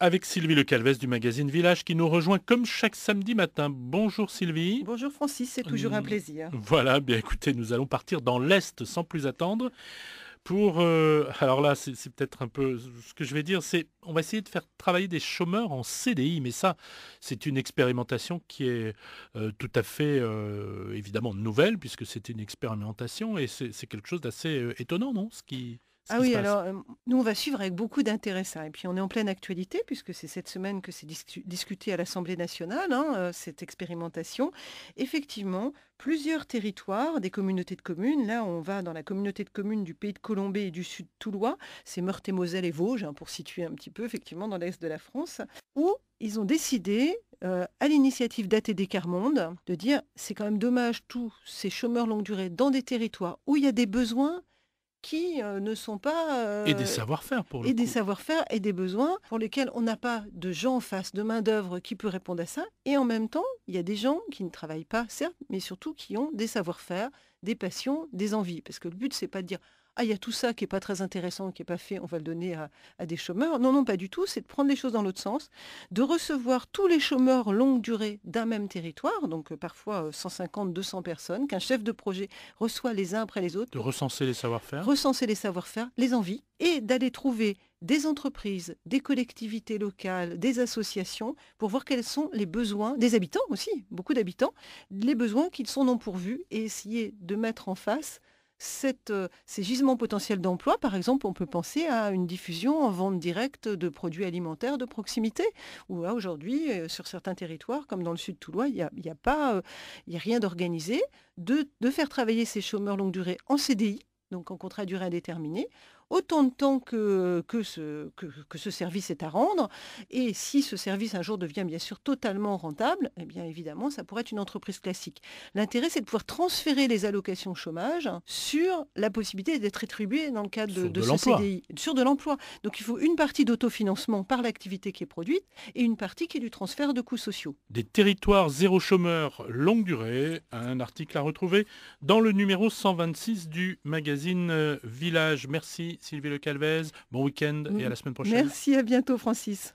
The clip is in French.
avec Sylvie Le Calvez du magazine Village qui nous rejoint comme chaque samedi matin. Bonjour Sylvie. Bonjour Francis, c'est toujours un hum, plaisir. Voilà, bien écoutez, nous allons partir dans l'Est sans plus attendre pour... Euh, alors là, c'est peut-être un peu ce que je vais dire, c'est on va essayer de faire travailler des chômeurs en CDI, mais ça, c'est une expérimentation qui est euh, tout à fait euh, évidemment nouvelle, puisque c'est une expérimentation, et c'est quelque chose d'assez étonnant, non ce qui... Ah oui, alors euh, nous, on va suivre avec beaucoup d'intérêt ça. Et puis, on est en pleine actualité, puisque c'est cette semaine que c'est discuté à l'Assemblée nationale, hein, euh, cette expérimentation. Effectivement, plusieurs territoires, des communautés de communes. Là, on va dans la communauté de communes du pays de Colombée et du sud Toulois. C'est Meurthe-et-Moselle et Vosges, hein, pour situer un petit peu, effectivement, dans l'est de la France, où ils ont décidé euh, à l'initiative d'ATD Carmonde, de dire c'est quand même dommage tous ces chômeurs longue durée dans des territoires où il y a des besoins qui euh, ne sont pas... Euh, et des savoir-faire pour le Et des savoir-faire et des besoins pour lesquels on n'a pas de gens en face, de main-d'œuvre qui peut répondre à ça. Et en même temps, il y a des gens qui ne travaillent pas, certes, mais surtout qui ont des savoir-faire, des passions, des envies. Parce que le but, c'est pas de dire ah, il y a tout ça qui n'est pas très intéressant, qui n'est pas fait, on va le donner à, à des chômeurs. Non, non, pas du tout. C'est de prendre les choses dans l'autre sens, de recevoir tous les chômeurs longue durée d'un même territoire, donc euh, parfois 150, euh, 200 personnes, qu'un chef de projet reçoit les uns après les autres. De recenser les savoir-faire. Recenser les savoir-faire, les envies, et d'aller trouver des entreprises, des collectivités locales, des associations, pour voir quels sont les besoins des habitants aussi, beaucoup d'habitants, les besoins qu'ils sont non pourvus, et essayer de mettre en face euh, ces gisements potentiels d'emploi, par exemple, on peut penser à une diffusion en vente directe de produits alimentaires de proximité, où aujourd'hui, euh, sur certains territoires, comme dans le sud de Toulois, il n'y euh, a, rien d'organisé, de, faire travailler ces chômeurs longue durée en CDI, donc en contrat durée indéterminée, autant de temps que, ce, que, ce service est à rendre. Et si ce service un jour devient bien sûr totalement rentable, eh bien évidemment, ça pourrait être une entreprise classique. L'intérêt, c'est de pouvoir transférer les allocations chômage sur la possibilité d'être rétribué dans le cadre de, de ce CDI, sur de l'emploi. Donc il faut une partie d'autofinancement par l'activité qui est produite et une partie qui est du transfert de coûts sociaux. Des territoires zéro chômeur longue durée, un article à retrouver dans le numéro 126 du magazine euh, Village. Merci Sylvie Le Calvez. Bon week-end et à la mhm. semaine prochaine. Merci, à bientôt Francis.